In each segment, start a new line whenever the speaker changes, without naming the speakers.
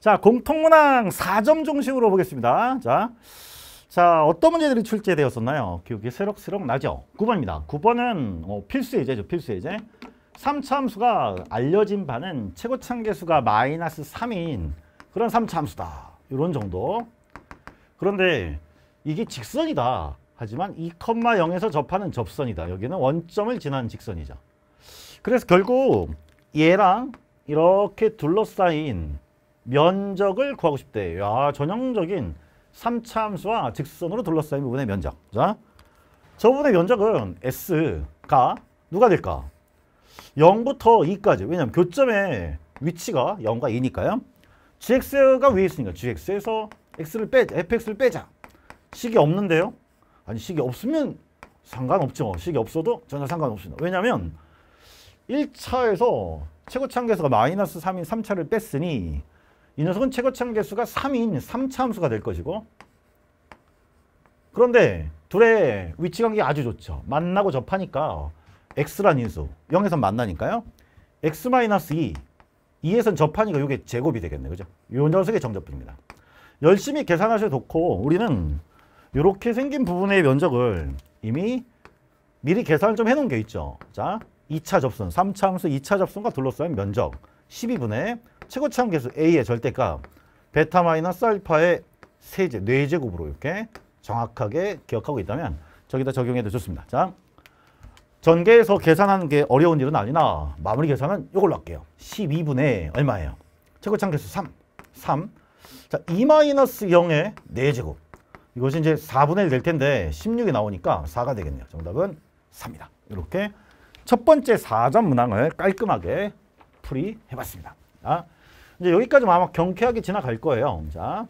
자, 공통문항 4점 중심으로 보겠습니다. 자, 자 어떤 문제들이 출제되었었나요? 기억이 새록새록 나죠? 9번입니다. 9번은 어, 필수 예제죠, 필수 예제. 3차 함수가 알려진 바는 최고 창계수가 마이너스 3인 그런 3차 함수다. 이런 정도. 그런데 이게 직선이다. 하지만 2,0에서 접하는 접선이다. 여기는 원점을 지난 직선이죠. 그래서 결국 얘랑 이렇게 둘러싸인 면적을 구하고 싶대. 야, 전형적인 삼차함수와 직선으로 둘러싸인 부분의 면적. 자, 저 부분의 면적은 S가 누가 될까? 0부터 2까지. 왜냐면 교점의 위치가 0과 2니까요. GX가 위에 있으니까 GX에서 X를 빼, FX를 빼자. 식이 없는데요. 아니, 식이 없으면 상관없죠. 식이 없어도 전혀 상관없습니다. 왜냐면 1차에서 최고 창계수가 마이너스 3인 3차를 뺐으니 이 녀석은 최고차항 개수가 3인 3차함수가 될 것이고 그런데 둘의 위치 관계 아주 좋죠. 만나고 접하니까 x란 인수 0에서 만나니까요. x-2 2에선 접하니까 이게 제곱이 되겠네. 요 그죠? 요 녀석의 정접입니다 열심히 계산하셔도 좋고 우리는 이렇게 생긴 부분의 면적을 이미 미리 계산을 좀 해놓은 게 있죠. 자, 2차 접선, 3차 함수 2차 접선과 둘러싸인 면적 12분의 최고참 계수 A의 절대값 베타 마이너스 알파의 세제, 뇌제곱으로 네 이렇게 정확하게 기억하고 있다면 저기다 적용해도 좋습니다. 자, 전개에서 계산하는 게 어려운 일은 아니나 마무리 계산은 이걸로 할게요. 12분의 얼마예요? 최고참 계수 3. 3. 자, 2-0의 4제곱. 이것이 이제 4분의 1 될 텐데 16이 나오니까 4가 되겠네요. 정답은 3니다 이렇게 첫 번째 4점 문항을 깔끔하게 풀이해봤습니다. 아, 이제 여기까지 아마 경쾌하게 지나갈 거예요. 자,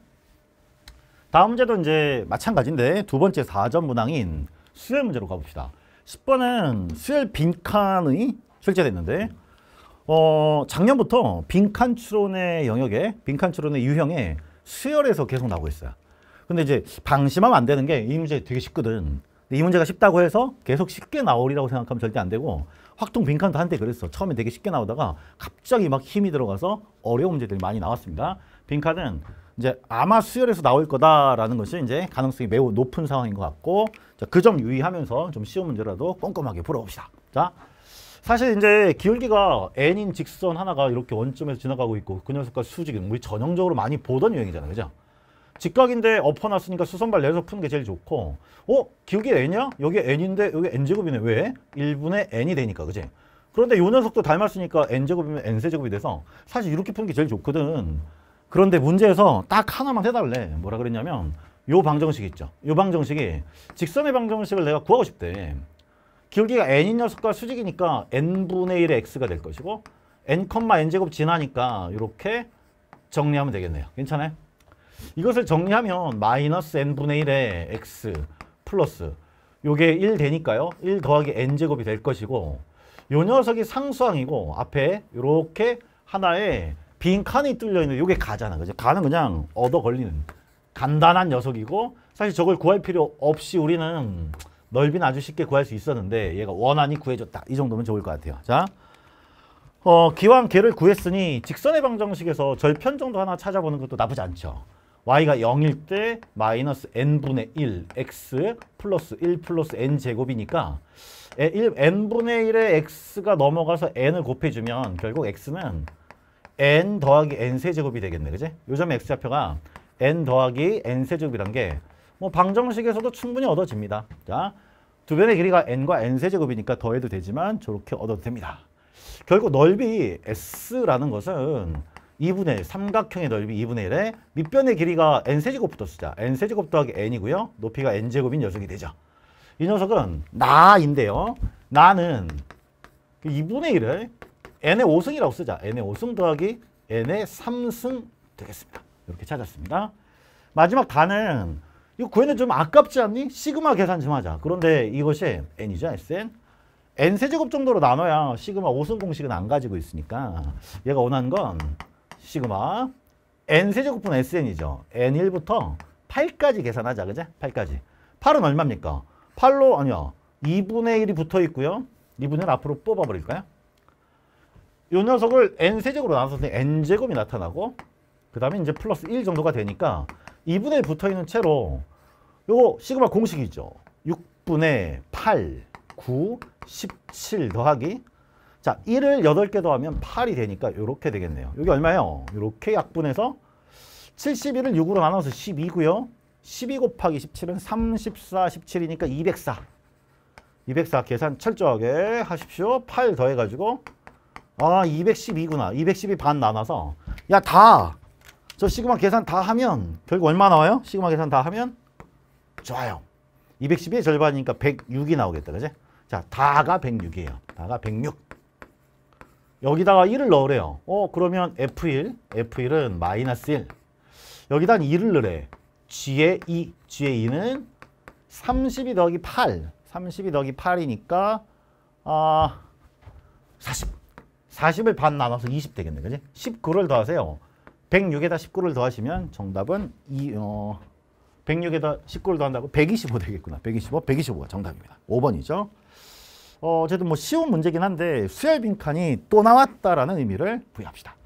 다음 문제도 이제 마찬가지인데 두 번째 4점 문항인 수열 문제로 가봅시다. 10번은 수열 빈칸이 출제됐는데 어, 작년부터 빈칸 추론의 영역에 빈칸 추론의 유형에 수열에서 계속 나오고 있어요. 근데 이제 방심하면 안 되는 게 이 문제 되게 쉽거든. 이 문제가 쉽다고 해서 계속 쉽게 나오리라고 생각하면 절대 안 되고 확통 빈칸도 한때 그랬어. 처음에 되게 쉽게 나오다가 갑자기 막 힘이 들어가서 어려운 문제들이 많이 나왔습니다. 빈칸은 이제 아마 수열에서 나올 거다라는 것이 이제 가능성이 매우 높은 상황인 것 같고 그 점 유의하면서 좀 쉬운 문제라도 꼼꼼하게 풀어봅시다. 자, 사실 이제 기울기가 n인 직선 하나가 이렇게 원점에서 지나가고 있고 그 녀석과 수직은 우리 전형적으로 많이 보던 유형이잖아요. 그죠? 직각인데 엎어 놨으니까 수선발 내서 푸는 게 제일 좋고 어? 기울기 n이야? 여기 n인데 여기 n제곱이네 왜? 1분의 n이 되니까 그지? 그런데 요 녀석도 닮았으니까 n제곱이면 n세제곱이 돼서 사실 이렇게 푸는 게 제일 좋거든 그런데 문제에서 딱 하나만 해달래 뭐라 그랬냐면 요 방정식 있죠 요 방정식이 직선의 방정식을 내가 구하고 싶대 기기가 n인 녀석과 수직이니까 n분의 1의 x가 될 것이고 n, n제곱 지나니까 이렇게 정리하면 되겠네요 괜찮아요? 이것을 정리하면 마이너스 n분의 1에 x 플러스 요게 1 되니까요. 1 더하기 n제곱이 될 것이고 요 녀석이 상수항이고 앞에 이렇게 하나의 빈 칸이 뚫려 있는 요게 가잖아. 그죠? 가는 그냥 얻어 걸리는 간단한 녀석이고 사실 저걸 구할 필요 없이 우리는 넓이는 아주 쉽게 구할 수 있었는데 얘가 원안이 구해줬다. 이 정도면 좋을 것 같아요. 자, 어, 기왕 개를 구했으니 직선의 방정식에서 절편 정도 하나 찾아보는 것도 나쁘지 않죠. y가 0일 때 마이너스 n분의 1 x 플러스 1 플러스 n제곱이니까 n분의 1에 x가 넘어가서 n을 곱해주면 결국 x는 n 더하기 n세제곱이 되겠네. 그지? 요점 x좌표가 n 더하기 n세제곱이란 게 뭐 방정식에서도 충분히 얻어집니다. 자, 두 변의 길이가 n과 n세제곱이니까 더해도 되지만 저렇게 얻어도 됩니다. 결국 넓이 s라는 것은 2분의 1, 삼각형의 넓이 2분의 1에 밑변의 길이가 n세제곱부터 쓰자. n세제곱 더하기 n이고요. 높이가 n제곱인 녀석이 되죠. 이 녀석은 나인데요. 나는 2분의 1을 n의 5승이라고 쓰자. n의 5승 더하기 n의 3승 되겠습니다. 이렇게 찾았습니다. 마지막 단은 이거 구에는 좀 아깝지 않니? 시그마 계산 좀 하자. 그런데 이것이 n이죠, sn. n세제곱 정도로 나눠야 시그마 5승 공식은 안 가지고 있으니까 얘가 원하는 건 시그마 n 세제곱분 sn이죠. n1부터 8까지 계산하자. 그제? 8까지. 8은 얼마입니까? 8로 아니요. 2분의 1이 붙어 있고요. 2분의 1 앞으로 뽑아버릴까요? 요 녀석을 n세제곱으로 나눠서 n제곱이 나타나고 그 다음에 이제 플러스 1 정도가 되니까 2분의 1 붙어있는 채로 요거 시그마 공식이죠. 6분의 8, 9, 17 더하기 자, 1을 8개 더하면 8이 되니까 이렇게 되겠네요. 여기 얼마예요? 이렇게 약분해서 71을 6으로 나눠서 12고요. 12 곱하기 17은 34, 17이니까 204. 204 계산 철저하게 하십시오. 8 더해가지고 아 212구나. 212 반 나눠서 야다저 시그마 계산 다 하면 결국 얼마 나와요? 시그마 계산 다 하면 좋아요. 212의 절반이니까 106이 나오겠다. 그지? 자 다가 106이에요. 다가 106. 여기다가 1을 넣으래요. 어 그러면 F1, F1은 마이너스 1. 여기다 2를 넣으래. G의 2, G의 2는 32 더하기 8. 32 더하기 8이니까 아 40. 40을 반 나눠서 20 되겠네. 그지? 19를 더하세요. 106에다 19를 더하시면 정답은 이, 어, 106에다 19를 더한다고 125 되겠구나. 125, 125가 정답입니다. 5번이죠. 어, 어쨌든 뭐 쉬운 문제긴 한데 수열 빈칸이 또 나왔다라는 의미를 부여합시다.